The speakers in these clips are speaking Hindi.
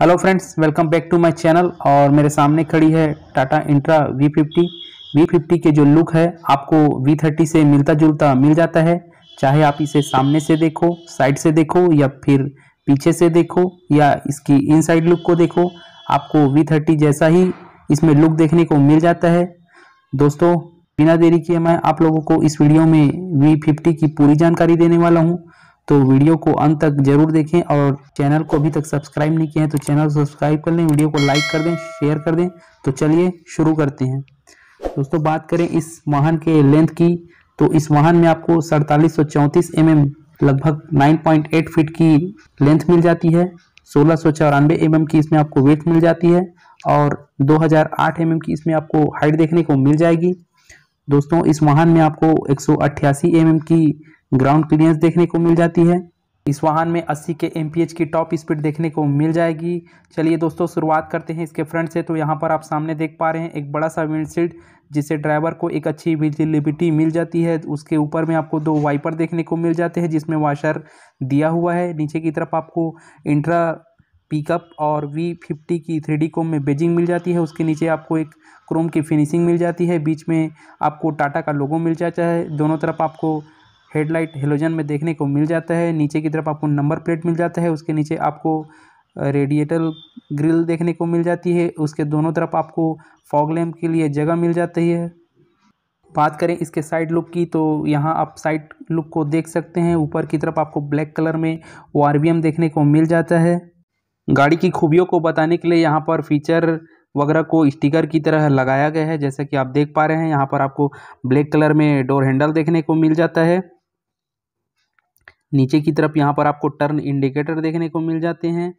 hello friends welcome back to my channel और मेरे सामने खड़ी है Tata Intra V fifty V fifty के जो लुक है आपको वी थर्टी से मिलता जुलता मिल जाता है चाहे आप इसे सामने से देखो साइड से देखो या फिर पीछे से देखो या इसकी इनसाइड लुक को देखो आपको वी थर्टी जैसा ही इसमें लुक देखने को मिल जाता है दोस्तों बिना देरी किए मैं आप लोगों को इस वीडियो में वी की पूरी जानकारी देने वाला हूँ तो वीडियो को अंत तक जरूर देखें और चैनल को अभी तक सब्सक्राइब नहीं किया है तो चैनल सब्सक्राइब कर लें वीडियो को लाइक कर दें शेयर कर दें तो चलिए शुरू करते हैं दोस्तों बात करें इस वाहन के लेंथ की तो इस वाहन में आपको सड़तालीस सौ चौंतीस एम एम लगभग 9.8 फीट की लेंथ मिल जाती है सोलह सौ mm एम की इसमें आपको वेट मिल जाती है और 2008 एम mm की इसमें आपको हाइट देखने को मिल जाएगी दोस्तों इस वाहन में आपको एक सौ mm की ग्राउंड क्लियरेंस देखने को मिल जाती है इस वाहन में 80 के एम की टॉप स्पीड देखने को मिल जाएगी चलिए दोस्तों शुरुआत करते हैं इसके फ्रंट से तो यहाँ पर आप सामने देख पा रहे हैं एक बड़ा सा विंडशील्ड जिससे ड्राइवर को एक अच्छी विजिलिबिटी मिल जाती है उसके ऊपर में आपको दो वाइपर देखने को मिल जाते हैं जिसमें वाशर दिया हुआ है नीचे की तरफ आपको इंट्रा पिकअप और वी फिफ्टी की थ्री डी कोम में बेजिंग मिल जाती है उसके नीचे आपको एक क्रोम की फिनिशिंग मिल जाती है बीच में आपको टाटा का लोगो मिल जाता है दोनों तरफ आपको हेडलाइट हेलोजन में देखने को मिल जाता है नीचे की तरफ आपको नंबर प्लेट मिल जाता है उसके नीचे आपको रेडिएटर ग्रिल देखने को मिल जाती है उसके दोनों तरफ आपको फॉग लैम्प के लिए जगह मिल जाती है बात करें इसके साइड लुक की तो यहाँ आप साइड लुक को देख सकते हैं ऊपर की तरफ आपको ब्लैक कलर में ओ देखने को मिल जाता है गाड़ी की खूबियों को बताने के लिए यहाँ पर फीचर वगैरह को स्टिकर की तरह लगाया गया है जैसा कि आप देख पा रहे हैं यहाँ पर आपको ब्लैक कलर में डोर हैंडल देखने को मिल जाता है नीचे की तरफ यहाँ पर आपको टर्न इंडिकेटर देखने को मिल जाते हैं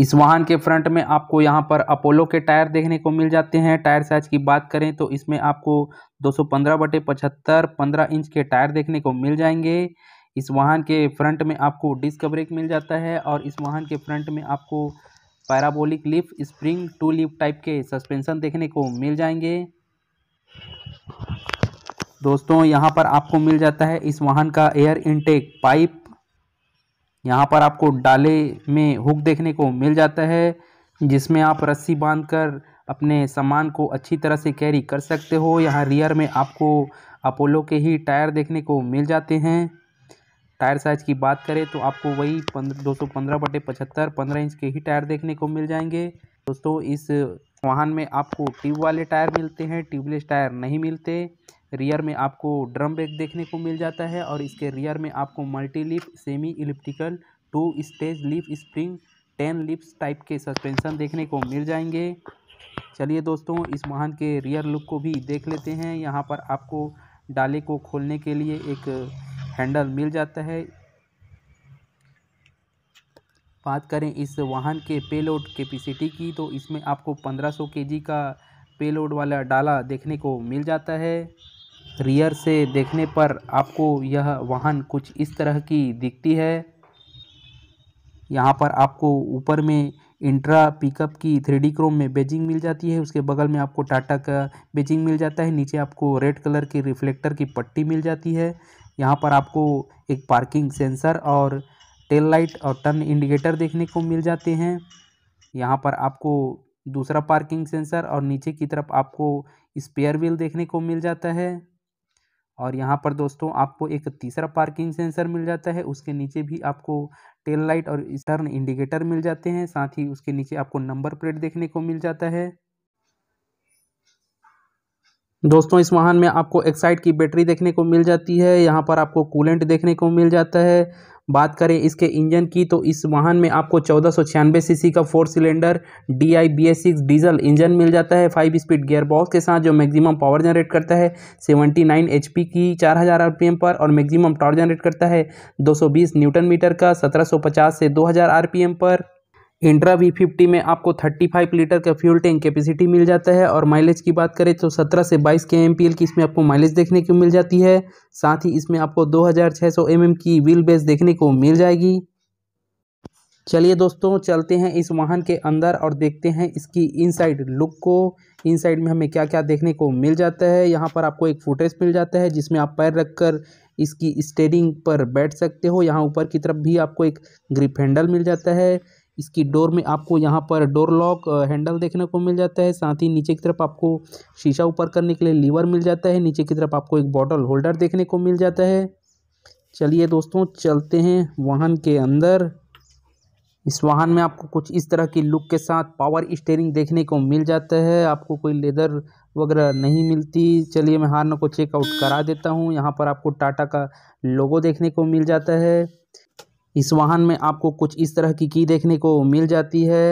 इस वाहन के फ्रंट में आपको यहाँ पर अपोलो के टायर देखने को मिल जाते हैं टायर साइज की बात करें तो इसमें आपको 215 बटे पचहत्तर पंद्रह इंच के टायर देखने को मिल जाएंगे इस वाहन के फ्रंट में आपको डिस्क ब्रेक मिल जाता है और इस वाहन के फ्रंट में आपको parabolic leaf spring two leaf type के सस्पेंसन देखने को मिल जाएंगे दोस्तों यहाँ पर आपको मिल जाता है इस वाहन का एयर इनटेक पाइप यहाँ पर आपको डाले में हुक देखने को मिल जाता है जिसमें आप रस्सी बांधकर अपने सामान को अच्छी तरह से कैरी कर सकते हो यहाँ रियर में आपको अपोलो के ही टायर देखने को मिल जाते हैं टायर साइज़ की बात करें तो आपको वही पंद्रह दो सौ पंद्रह बटे पचहत्तर पंद्रह इंच के ही टायर देखने को मिल जाएंगे दोस्तों इस वाहन में आपको ट्यूब वाले टायर मिलते हैं ट्यूबलेस टायर नहीं मिलते रियर में आपको ड्रम बैग देखने को मिल जाता है और इसके रियर में आपको multi leaf semi elliptical two stage leaf spring ten leaves type के सस्पेंशन देखने को मिल जाएंगे चलिए दोस्तों इस वाहन के रियर लुक को भी देख लेते हैं यहाँ पर आपको डाले को खोलने के लिए एक हैंडल मिल जाता है बात करें इस वाहन के पेलोड कैपेसिटी की तो इसमें आपको 1500 केजी का पेलोड वाला डाला देखने को मिल जाता है रियर से देखने पर आपको यह वाहन कुछ इस तरह की दिखती है यहाँ पर आपको ऊपर में इंट्रा पिकअप की थ्री क्रोम में बेजिंग मिल जाती है उसके बगल में आपको टाटा का बेजिंग मिल जाता है नीचे आपको रेड कलर की रिफ्लेक्टर की पट्टी मिल जाती है यहाँ पर आपको एक पार्किंग सेंसर और टेल लाइट और टर्न इंडिकेटर देखने को मिल जाते हैं यहाँ पर आपको दूसरा पार्किंग सेंसर और नीचे की तरफ आपको स्पेयर व्हील देखने को मिल जाता है और यहाँ पर दोस्तों आपको एक तीसरा पार्किंग सेंसर मिल जाता है उसके नीचे भी आपको टेल लाइट और टर्न इंडिकेटर मिल जाते हैं साथ ही उसके नीचे आपको नंबर प्लेट देखने को मिल जाता है दोस्तों इस वाहन में आपको एक्साइड की बैटरी देखने को मिल जाती है यहाँ पर आपको कूलेंट देखने को मिल जाता है बात करें इसके इंजन की तो इस वाहन में आपको चौदह सौ सी का four cylinder D I B S six diesel engine मिल जाता है फाइव स्पीड गियर बॉक्स के साथ जो मैक्सिमम पावर जनरेट करता है सेवेंटी नाइन एच पी की चार हज़ार आर पी एम पर और मैक्सिमम टॉर्क जनरेट करता है दो सौ बीस न्यूटन मीटर का सत्रह सौ पचास से दो हज़ार आर पी एम पर इंट्रा वी फिफ्टी में आपको 35 लीटर का फ्यूल टैंक कैपेसिटी मिल जाता है और माइलेज की बात करें तो 17 से 22 के एम की इसमें आपको माइलेज देखने को मिल जाती है साथ ही इसमें आपको 2600 एम की व्हील बेस देखने को मिल जाएगी चलिए दोस्तों चलते हैं इस वाहन के अंदर और देखते हैं इसकी इनसाइड लुक को इनसाइड में हमें क्या क्या देखने को मिल जाता है यहाँ पर आपको एक फुटेज मिल जाता है जिसमें आप पैर रखकर इसकी स्टेयरिंग पर बैठ सकते हो यहाँ ऊपर की तरफ भी आपको एक ग्रिप हैंडल मिल जाता है इसकी डोर में आपको यहाँ पर डोर लॉक हैंडल देखने को मिल जाता है साथ ही नीचे की तरफ आपको शीशा ऊपर करने के लिए लीवर मिल जाता है नीचे की तरफ आपको एक बॉटल होल्डर देखने को मिल जाता है चलिए दोस्तों चलते हैं वाहन के अंदर इस वाहन में आपको कुछ इस तरह की लुक के साथ पावर स्टेयरिंग देखने को मिल जाता है आपको कोई लेदर वगैरह नहीं मिलती चलिए मैं हार्न को चेकआउट करा देता हूँ यहाँ पर आपको टाटा का लोगो देखने को मिल जाता है इस वाहन में आपको कुछ इस तरह की की देखने को मिल जाती है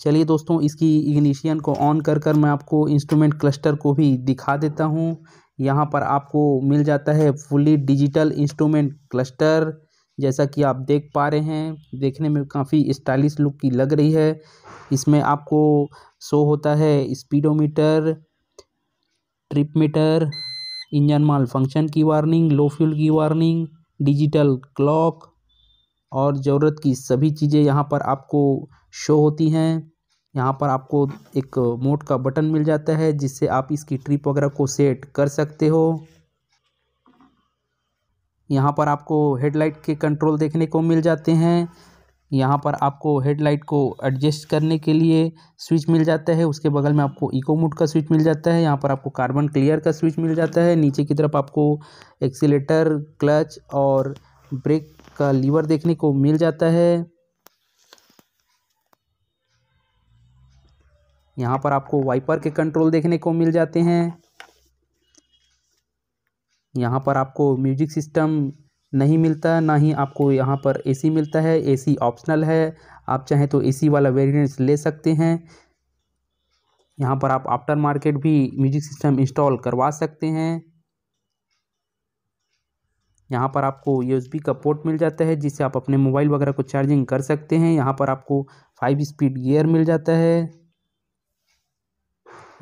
चलिए दोस्तों इसकी इग्निशियन को ऑन कर कर मैं आपको इंस्ट्रूमेंट क्लस्टर को भी दिखा देता हूँ यहाँ पर आपको मिल जाता है फुली डिजिटल इंस्ट्रूमेंट क्लस्टर जैसा कि आप देख पा रहे हैं देखने में काफ़ी स्टाइलिश लुक की लग रही है इसमें आपको शो होता है speedometer trip meter engine malfunction की वार्निंग लो फ्यूल की वार्निंग डिजिटल क्लॉक और ज़रूरत की सभी चीज़ें यहाँ पर आपको शो होती हैं यहाँ पर आपको एक मोड का बटन मिल जाता है जिससे आप इसकी ट्रिप वगैरह को सेट कर सकते हो यहाँ पर आपको हेडलाइट के कंट्रोल देखने को मिल जाते हैं यहाँ पर आपको हेडलाइट को एडजस्ट करने के लिए स्विच मिल जाता है उसके बगल में आपको इको मोड का स्विच मिल जाता है यहाँ पर आपको कार्बन क्लियर का स्विच मिल जाता है नीचे की तरफ आपको एक्सीटर क्लच और ब्रेक का लीवर देखने को मिल जाता है यहाँ पर आपको वाइपर के कंट्रोल देखने को मिल जाते हैं यहाँ पर आपको म्यूजिक सिस्टम नहीं मिलता ना ही आपको यहाँ पर एसी मिलता है एसी ऑप्शनल है आप चाहें तो एसी वाला वेरियंट्स ले सकते हैं यहाँ पर आप आफ्टर मार्केट भी म्यूजिक सिस्टम इंस्टॉल करवा सकते हैं यहाँ पर आपको यूएसबी का पोर्ट मिल जाता है जिससे आप अपने मोबाइल वगैरह को चार्जिंग कर सकते हैं यहाँ पर आपको फाइव स्पीड गियर मिल जाता है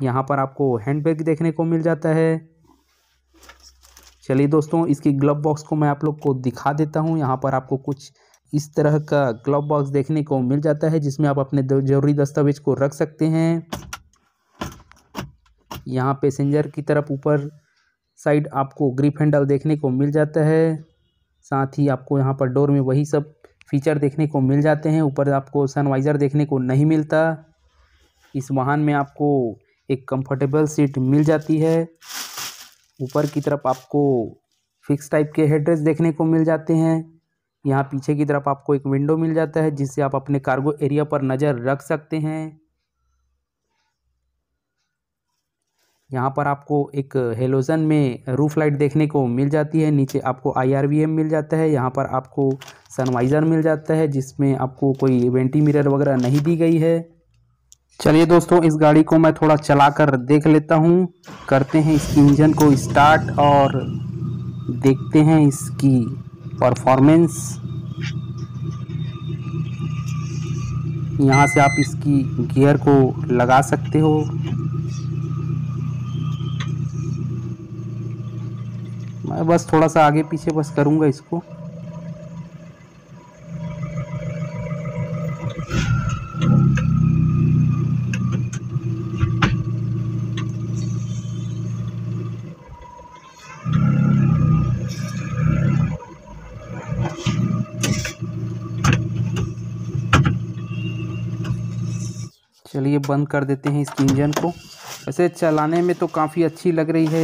यहाँ पर आपको हैंड बैग देखने को मिल जाता है चलिए दोस्तों इसकी ग्लव बॉक्स को मैं आप लोग को दिखा देता हूँ यहाँ पर आपको कुछ इस तरह का ग्लव बॉक्स देखने को मिल जाता है जिसमें आप अपने ज़रूरी दस्तावेज को रख सकते हैं यहाँ पैसेंजर की तरफ ऊपर साइड आपको ग्रिप हैंडल देखने को मिल जाता है साथ ही आपको यहाँ पर डोर में वही सब फीचर देखने को मिल जाते हैं ऊपर आपको सनवाइज़र देखने को नहीं मिलता इस वाहन में आपको एक कंफर्टेबल सीट मिल जाती है ऊपर की तरफ आपको फिक्स टाइप के हेडरेस देखने को मिल जाते हैं यहाँ पीछे की तरफ आपको एक विंडो मिल जाता है जिससे आप अपने कार्गो एरिया पर नज़र रख सकते हैं यहाँ पर आपको एक हेलोजन में रूफ लाइट देखने को मिल जाती है नीचे आपको आई मिल जाता है यहाँ पर आपको सनवाइज़र मिल जाता है जिसमें आपको कोई वेंटी मिरर वगैरह नहीं दी गई है चलिए दोस्तों इस गाड़ी को मैं थोड़ा चला कर देख लेता हूँ करते हैं इस इंजन को स्टार्ट और देखते हैं इसकी परफॉर्मेंस यहाँ से आप इसकी गियर को लगा सकते हो मैं बस थोड़ा सा आगे पीछे बस करूँगा इसको चलिए बंद कर देते हैं इस इंजन को वैसे चलाने में तो काफ़ी अच्छी लग रही है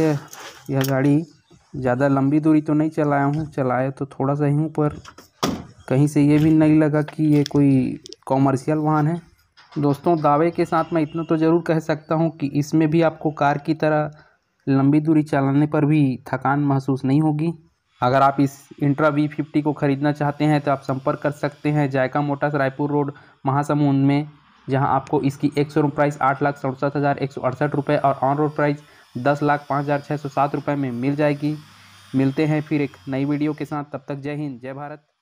यह गाड़ी ज़्यादा लंबी दूरी तो नहीं चलाया हूँ चलाया तो थोड़ा सा ही हूँ पर कहीं से ये भी नहीं लगा कि ये कोई कॉमर्शियल वाहन है दोस्तों दावे के साथ मैं इतना तो ज़रूर कह सकता हूँ कि इसमें भी आपको कार की तरह लंबी दूरी चलाने पर भी थकान महसूस नहीं होगी अगर आप इस इंट्रा वी फिफ्टी को ख़रीदना चाहते हैं तो आप संपर्क कर सकते हैं जायका मोटर्स रायपुर रोड महासमुंद में जहां आपको इसकी एक शोरूम प्राइस आठ लाख सड़सठ हज़ार एक सौ अड़सठ रुपये और ऑन रोड प्राइस दस लाख पाँच हज़ार छः सौ सात रुपये में मिल जाएगी मिलते हैं फिर एक नई वीडियो के साथ तब तक जय हिंद जय भारत